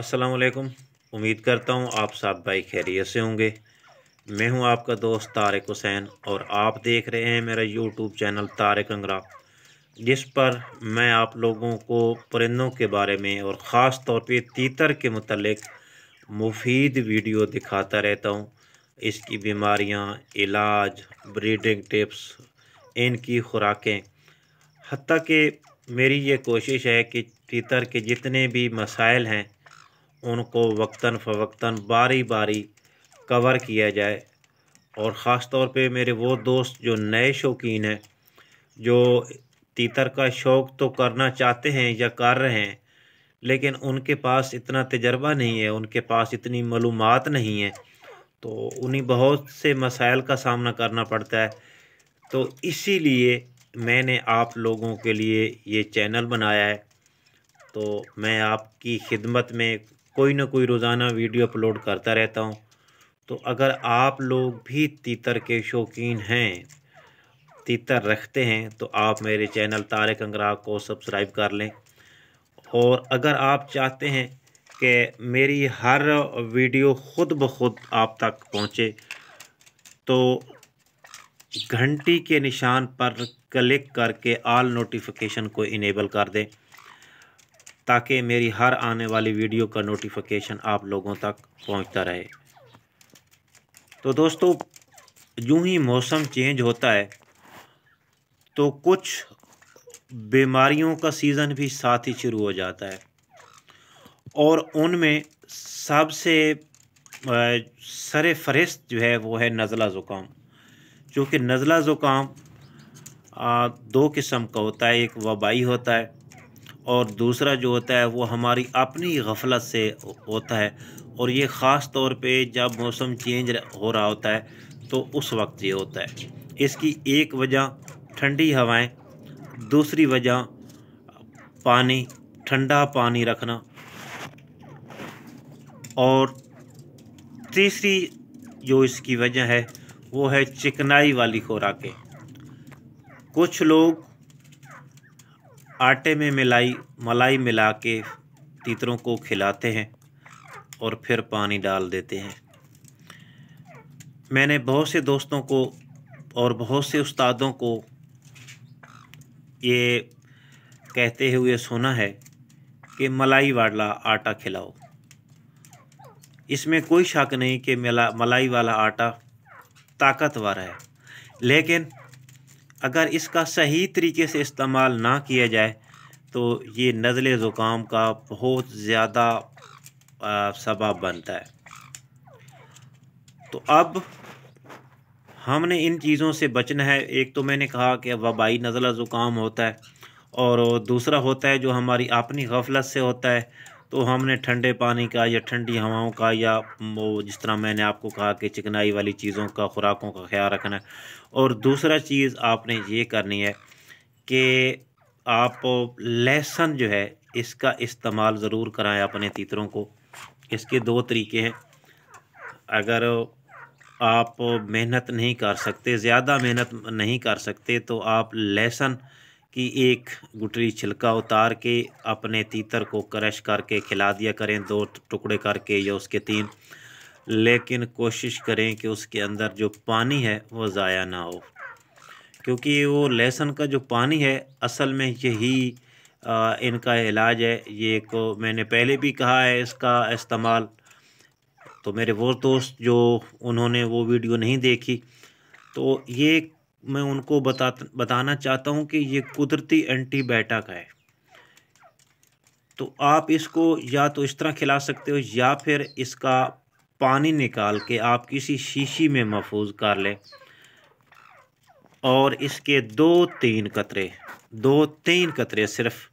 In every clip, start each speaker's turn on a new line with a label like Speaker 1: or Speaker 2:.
Speaker 1: असलकुम उम्मीद करता हूँ आप सब भाई खैरियत से होंगे मैं हूँ आपका दोस्त तारक हुसैन और आप देख रहे हैं मेरा यूट्यूब चैनल तारक अंगरा जिस पर मैं आप लोगों को परिंदों के बारे में और ख़ास तौर पे तीतर के मतलब मुफीद वीडियो दिखाता रहता हूँ इसकी बीमारियाँ इलाज ब्रीडिंग टिप्स इनकी खुराकें हती कि मेरी ये कोशिश है कि तीतर के जितने भी मसाइल हैं उनको वक्ता फवक्तन बारी बारी कवर किया जाए और ख़ास तौर पे मेरे वो दोस्त जो नए शौकीन हैं जो तीतर का शौक़ तो करना चाहते हैं या कर रहे हैं लेकिन उनके पास इतना तजर्बा नहीं है उनके पास इतनी मालूम नहीं है तो उन्हें बहुत से मसाइल का सामना करना पड़ता है तो इसीलिए मैंने आप लोगों के लिए ये चैनल बनाया है तो मैं आपकी खिदमत में कोई ना कोई रोज़ाना वीडियो अपलोड करता रहता हूँ तो अगर आप लोग भी तीतर के शौकीन हैं तीतर रखते हैं तो आप मेरे चैनल तारक अंगरा को सब्सक्राइब कर लें और अगर आप चाहते हैं कि मेरी हर वीडियो ख़ुद ब खुद आप तक पहुँचे तो घंटी के निशान पर क्लिक करके आल नोटिफिकेशन को इनेबल कर दें ताकि मेरी हर आने वाली वीडियो का नोटिफिकेशन आप लोगों तक पहुंचता रहे तो दोस्तों यूं ही मौसम चेंज होता है तो कुछ बीमारियों का सीज़न भी साथ ही शुरू हो जाता है और उनमें सबसे सर फहरिस्त जो है वो है नज़ला ज़ुकाम चूँकि नज़ला ज़ुकाम दो किस्म का होता है एक वबाई होता है और दूसरा जो होता है वो हमारी अपनी गफलत से होता है और ये ख़ास तौर पे जब मौसम चेंज हो रहा होता है तो उस वक्त ये होता है इसकी एक वजह ठंडी हवाएं दूसरी वजह पानी ठंडा पानी रखना और तीसरी जो इसकी वजह है वो है चिकनाई वाली खुराकें कुछ लोग आटे में मिलाई मलाई मिला के तीतरों को खिलाते हैं और फिर पानी डाल देते हैं मैंने बहुत से दोस्तों को और बहुत से उस्तादों को ये कहते हुए सुना है कि मलाई वाला आटा खिलाओ इसमें कोई शक नहीं कि मला मलाई वाला आटा ताकतवर है लेकिन अगर इसका सही तरीके से इस्तेमाल ना किया जाए तो ये नज़ले ज़ुकाम का बहुत ज़्यादा सबब बनता है तो अब हमने इन चीज़ों से बचना है एक तो मैंने कहा कि वबाई नज़ला ज़ुकाम होता है और दूसरा होता है जो हमारी अपनी गफलत से होता है तो हमने ठंडे पानी का या ठंडी हवाओं का या वो जिस तरह मैंने आपको कहा कि चिकनाई वाली चीज़ों का खुराकों का ख्याल रखना है और दूसरा चीज़ आपने ये करनी है कि आप लहसुन जो है इसका इस्तेमाल ज़रूर कराएं अपने तीतरों को इसके दो तरीके हैं अगर आप मेहनत नहीं कर सकते ज़्यादा मेहनत नहीं कर सकते तो आप लहसुन कि एक गुटरी छिलका उतार के अपने तीतर को क्रश करके खिला दिया करें दो टुकड़े करके या उसके तीन लेकिन कोशिश करें कि उसके अंदर जो पानी है वो ज़ाया ना हो क्योंकि वो लहसुन का जो पानी है असल में यही आ, इनका इलाज है ये को मैंने पहले भी कहा है इसका इस्तेमाल तो मेरे वो दोस्त जो उन्होंने वो वीडियो नहीं देखी तो ये मैं उनको बता बताना चाहता हूँ कि ये कुदरती एंटीबायोटिक है तो आप इसको या तो इस तरह खिला सकते हो या फिर इसका पानी निकाल के आप किसी शीशी में महफूज कर लें और इसके दो तीन कतरे दो तीन कतरे सिर्फ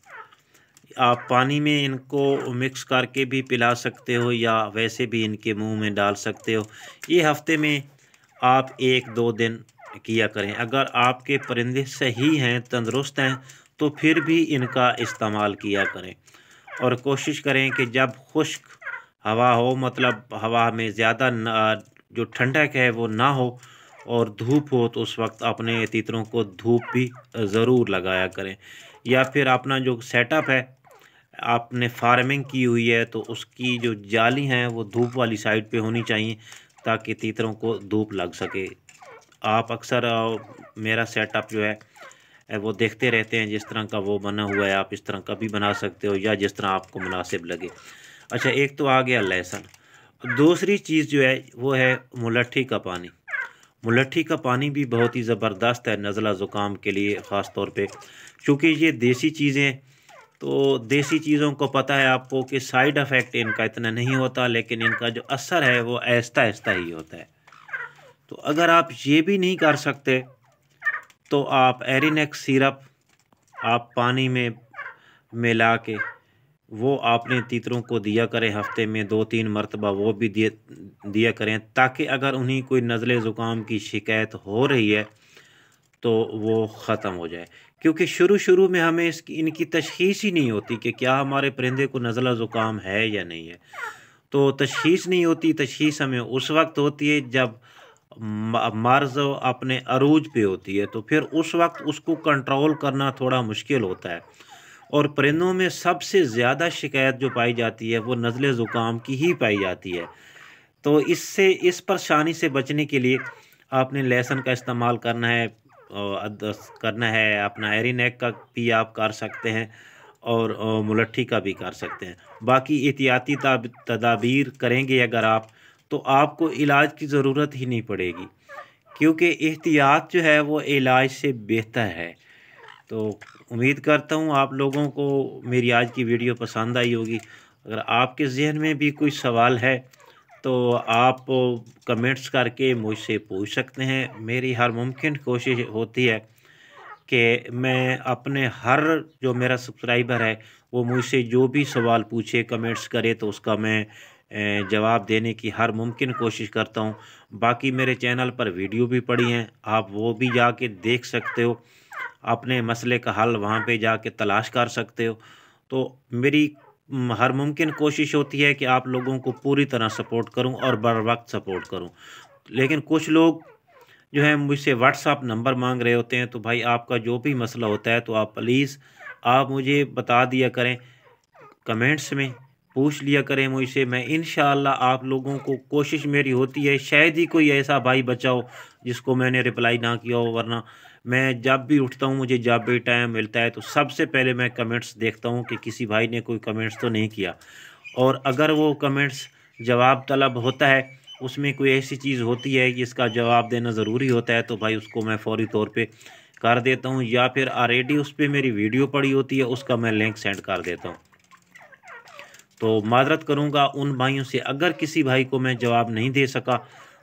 Speaker 1: आप पानी में इनको मिक्स करके भी पिला सकते हो या वैसे भी इनके मुंह में डाल सकते हो ये हफ्ते में आप एक दो दिन किया करें अगर आपके परिंदे सही हैं तंदुरुस्त हैं तो फिर भी इनका इस्तेमाल किया करें और कोशिश करें कि जब खुश्क हवा हो मतलब हवा में ज़्यादा जो ठंडक है वो ना हो और धूप हो तो उस वक्त अपने तीतरों को धूप भी ज़रूर लगाया करें या फिर अपना जो सेटअप है आपने फार्मिंग की हुई है तो उसकी जो जाली हैं वो धूप वाली साइड पे होनी चाहिए ताकि तीतरों को धूप लग सके आप अक्सर मेरा सेटअप जो है वो देखते रहते हैं जिस तरह का वो बना हुआ है आप इस तरह का भी बना सकते हो या जिस तरह आपको मुनासिब लगे अच्छा एक तो आ गया लहसुन दूसरी चीज़ जो है वो है मुलट्ठी का पानी मुलट्ठी का पानी भी बहुत ही ज़बरदस्त है नज़ला ज़ुकाम के लिए ख़ास तौर पे क्योंकि ये देसी चीज़ें तो देसी चीज़ों को पता है आपको कि साइड इफ़ेक्ट इनका इतना नहीं होता लेकिन इनका जो असर है वो ऐसा ऐसा ही होता है तो अगर आप ये भी नहीं कर सकते तो आप एरिनेक सिरप आप पानी में मिला के वो आपने तीतरों को दिया करें हफ्ते में दो तीन मरतबा वो भी दिए दिया करें ताकि अगर उन्हें कोई नज़ल ज़ुकाम की शिकायत हो रही है तो वो ख़त्म हो जाए क्योंकि शुरू शुरू में हमें इसकी इनकी तशखीस ही नहीं होती कि क्या हमारे परिंदे को नज़ला ज़ुकाम है या नहीं है तो तशखीस नहीं होती तशखीस हमें उस वक्त होती है जब मर्ज अपने अरूज पे होती है तो फिर उस वक्त उसको कंट्रोल करना थोड़ा मुश्किल होता है और परिंदों में सबसे ज़्यादा शिकायत जो पाई जाती है वो नज़ले ज़ुकाम की ही पाई जाती है तो इससे इस परेशानी से बचने के लिए आपने लहसन का इस्तेमाल करना है करना है अपना एरिनेक का भी आप कर सकते हैं और मुलट्ठी का भी कर सकते हैं बाकी एहतियाती तदाबीर करेंगे अगर आप तो आपको इलाज की ज़रूरत ही नहीं पड़ेगी क्योंकि एहतियात जो है वो इलाज से बेहतर है तो उम्मीद करता हूँ आप लोगों को मेरी आज की वीडियो पसंद आई होगी अगर आपके जहन में भी कोई सवाल है तो आप कमेंट्स करके मुझसे पूछ सकते हैं मेरी हर मुमकिन कोशिश होती है कि मैं अपने हर जो मेरा सब्सक्राइबर है वो मुझसे जो भी सवाल पूछे कमेंट्स करे तो उसका मैं जवाब देने की हर मुमकिन कोशिश करता हूँ बाकी मेरे चैनल पर वीडियो भी पड़ी हैं आप वो भी जाके देख सकते हो अपने मसले का हल वहाँ पे जाके तलाश कर सकते हो तो मेरी हर मुमकिन कोशिश होती है कि आप लोगों को पूरी तरह सपोर्ट करूँ और बर वक्त सपोर्ट करूँ लेकिन कुछ लोग जो है मुझसे व्हाट्सअप नंबर मांग रहे होते हैं तो भाई आपका जो भी मसला होता है तो आप प्लीज़ आप मुझे बता दिया करें कमेंट्स में पूछ लिया करें मुझसे मैं इन आप लोगों को कोशिश मेरी होती है शायद ही कोई ऐसा भाई बचा हो जिसको मैंने रिप्लाई ना किया हो वरना मैं जब भी उठता हूँ मुझे जब भी टाइम मिलता है तो सबसे पहले मैं कमेंट्स देखता हूँ कि किसी भाई ने कोई कमेंट्स तो नहीं किया और अगर वो कमेंट्स जवाब तलब होता है उसमें कोई ऐसी चीज़ होती है कि इसका जवाब देना ज़रूरी होता है तो भाई उसको मैं फौरी तौर पे कर देता हूँ या फिर ऑलरेडी उस पर मेरी वीडियो पड़ी होती है उसका मैं लिंक सेंड कर देता हूँ तो माजरत करूँगा उन भाइयों से अगर किसी भाई को मैं जवाब नहीं दे सका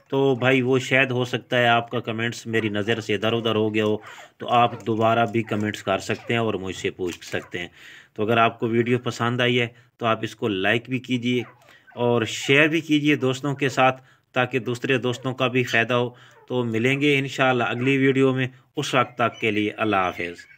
Speaker 1: तो भाई वो शायद हो सकता है आपका कमेंट्स मेरी नज़र से इधर उधर हो गया हो तो आप दोबारा भी कमेंट्स कर सकते हैं और मुझसे पूछ सकते हैं तो अगर आपको वीडियो पसंद आई है तो आप इसको लाइक भी कीजिए और शेयर भी कीजिए दोस्तों के साथ ताकि दूसरे दोस्तों का भी फ़ायदा हो तो मिलेंगे इन अगली वीडियो में उस वक्त तक के लिए अल्लाह हाफिज़